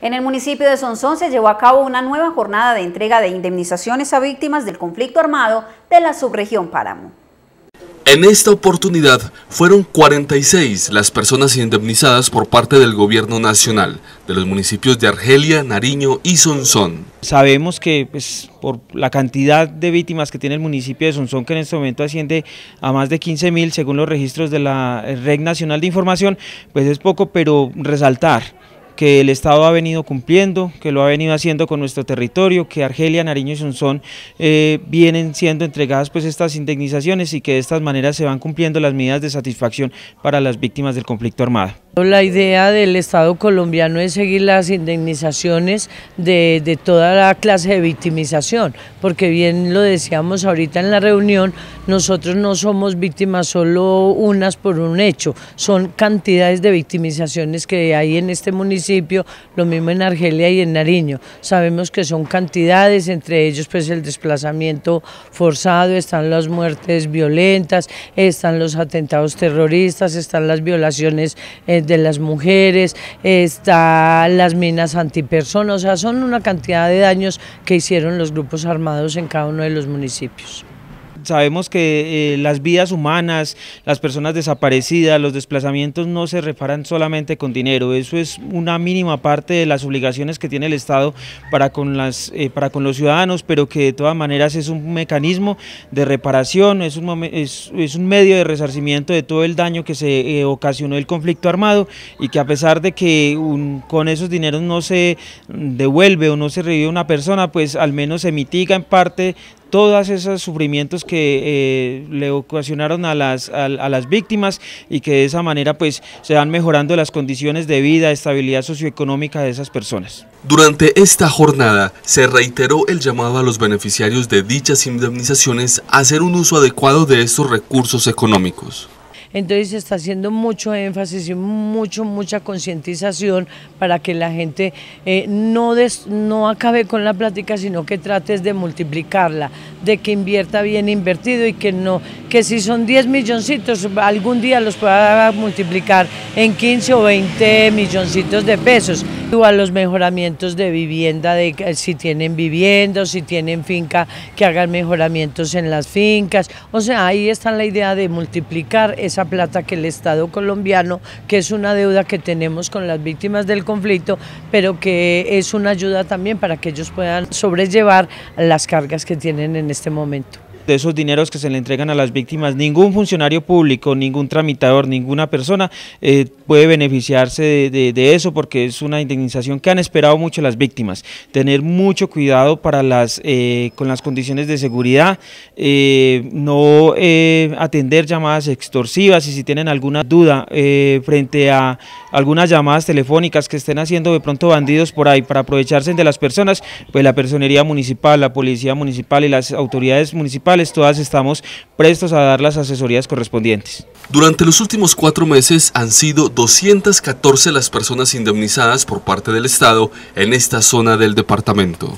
En el municipio de Sonsón se llevó a cabo una nueva jornada de entrega de indemnizaciones a víctimas del conflicto armado de la subregión Páramo. En esta oportunidad fueron 46 las personas indemnizadas por parte del gobierno nacional de los municipios de Argelia, Nariño y Sonsón. Sabemos que pues, por la cantidad de víctimas que tiene el municipio de Sonsón, que en este momento asciende a más de 15 mil según los registros de la Red Nacional de Información, pues es poco, pero resaltar que el Estado ha venido cumpliendo, que lo ha venido haciendo con nuestro territorio, que Argelia, Nariño y Sonsón eh, vienen siendo entregadas pues estas indemnizaciones y que de estas maneras se van cumpliendo las medidas de satisfacción para las víctimas del conflicto armado. La idea del Estado colombiano es seguir las indemnizaciones de, toda la clase de victimización, porque bien lo decíamos ahorita en la reunión, nosotros no somos víctimas solo unas por un hecho, son cantidades de victimizaciones que hay en este municipio, lo mismo en Argelia y en Nariño. Sabemos que son cantidades, entre ellos pues el desplazamiento forzado, están las muertes violentas, están los atentados terroristas, están las violaciones eh, de las mujeres, está las minas antipersonas, o sea, son una cantidad de daños que hicieron los grupos armados en cada uno de los municipios. Sabemos que eh, las vidas humanas, las personas desaparecidas, los desplazamientos no se reparan solamente con dinero, eso es una mínima parte de las obligaciones que tiene el Estado para con, las, eh, para con los ciudadanos, pero que de todas maneras es un mecanismo de reparación, es un, es, un medio de resarcimiento de todo el daño que se eh, ocasionó el conflicto armado y que a pesar de que con esos dineros no se mm, devuelve o no se revive una persona, pues al menos se mitiga en parte todos esos sufrimientos que eh, le ocasionaron a las, a las víctimas y que de esa manera pues se van mejorando las condiciones de vida, estabilidad socioeconómica de esas personas. Durante esta jornada se reiteró el llamado a los beneficiarios de dichas indemnizaciones a hacer un uso adecuado de estos recursos económicos. Entonces se está haciendo mucho énfasis y mucho, mucha concientización para que la gente eh, no, des, no acabe con la plática, sino que trates de multiplicarla, de que invierta bien invertido y que no, que si son 10 milloncitos, algún día los pueda multiplicar en 15 o 20 milloncitos de pesos igual los mejoramientos de vivienda, de si tienen vivienda si tienen finca, que hagan mejoramientos en las fincas. O sea, ahí está la idea de multiplicar esa plata que el Estado colombiano, que es una deuda que tenemos con las víctimas del conflicto, pero que es una ayuda también para que ellos puedan sobrellevar las cargas que tienen en este momento de esos dineros que se le entregan a las víctimas, ningún funcionario público, ningún tramitador, ninguna persona eh, puede beneficiarse de, eso porque es una indemnización que han esperado mucho las víctimas. Tener mucho cuidado para las, eh, con las condiciones de seguridad, eh, no atender llamadas extorsivas y si tienen alguna duda frente a algunas llamadas telefónicas que estén haciendo de pronto bandidos por ahí para aprovecharse de las personas, pues la personería municipal, la policía municipal y las autoridades municipales todas estamos prestos a dar las asesorías correspondientes. Durante los últimos cuatro meses han sido 214 las personas indemnizadas por parte del Estado en esta zona del departamento.